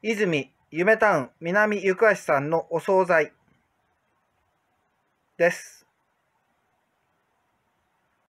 泉夢タウン南ゆくあしさんのお惣菜です。